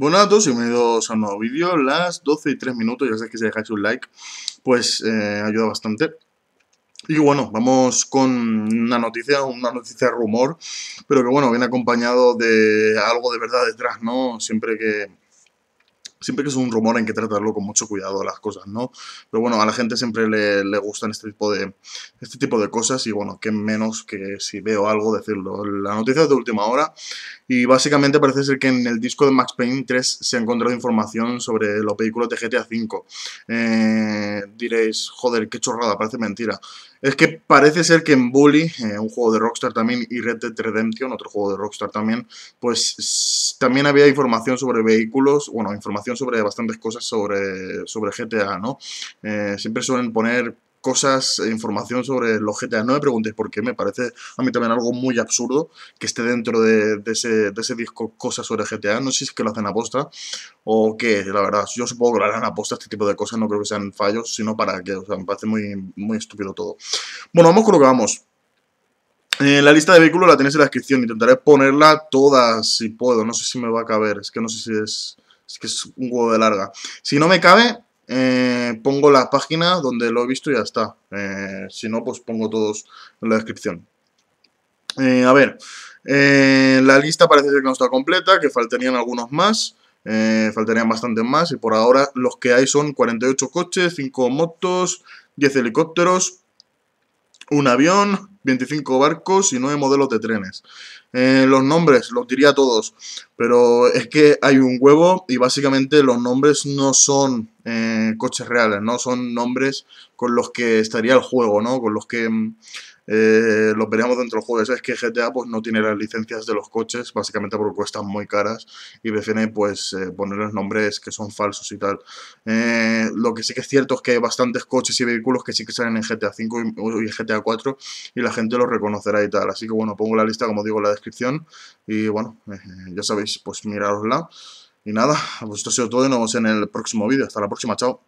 Buenas a todos y bienvenidos a un nuevo vídeo, las 12 y 3 minutos, ya sé que si dejáis un like, pues eh, ayuda bastante. Y bueno, vamos con una noticia, una noticia rumor, pero que bueno, viene acompañado de algo de verdad detrás, ¿no? Siempre que siempre que es un rumor hay que tratarlo con mucho cuidado las cosas, ¿no? Pero bueno, a la gente siempre le, le, gustan este tipo, de, este tipo de cosas y bueno, qué menos que si veo algo decirlo. La noticia es de última hora y básicamente parece ser que en el disco de Max Payne 3 se ha encontrado información sobre los vehículos de GTA V. Eh, diréis, joder, qué chorrada, parece mentira. Es que parece ser que en Bully, eh, un juego de Rockstar también, y Red Dead Redemption, otro juego de Rockstar también, pues también había información sobre vehículos, bueno, información sobre bastantes cosas sobre, sobre GTA, ¿no? Eh, siempre suelen poner cosas, e información sobre los GTA. No me preguntéis por qué, me parece a mí también algo muy absurdo que esté dentro de, ese, disco cosas sobre GTA. No sé si es que lo hacen a posta o que, la verdad. Yo supongo que lo harán a posta este tipo de cosas, no creo que sean fallos, sino para que, o sea, me parece muy, muy estúpido todo. Bueno, vamos con lo que vamos. Eh, la lista de vehículos la tenéis en la descripción, intentaré ponerla toda si puedo, no sé si me va a caber, es que no sé si es, es que es un huevo de larga. Si no me cabe, eh, pongo la página donde lo he visto y ya está. Eh, si no, pues pongo todos en la descripción. Eh, a ver, la lista parece ser que no está completa, que faltarían algunos más. faltarían bastantes más y por ahora los que hay son 48 coches, 5 motos, 10 helicópteros, un avión, 25 barcos y 9 modelos de trenes. los nombres, los diría todos, pero es que hay un huevo y básicamente los nombres no son eh, coches reales, ¿no? Son nombres con los que estaría el juego, ¿no? Con los que mm, eh, los veríamos dentro del juego. Es que GTA pues, no tiene las licencias de los coches, básicamente porque cuestan muy caras y prefieren pues, eh, ponerles nombres que son falsos y tal. lo que sí que es cierto es que hay bastantes coches y vehículos que sí que salen en GTA V y, en GTA 4 y la gente los reconocerá y tal. Así que bueno, pongo la lista, como digo, en la descripción y bueno, ya sabéis, pues mirarosla. Y nada, pues esto ha sido todo y nos vemos en el próximo vídeo. Hasta la próxima, chao.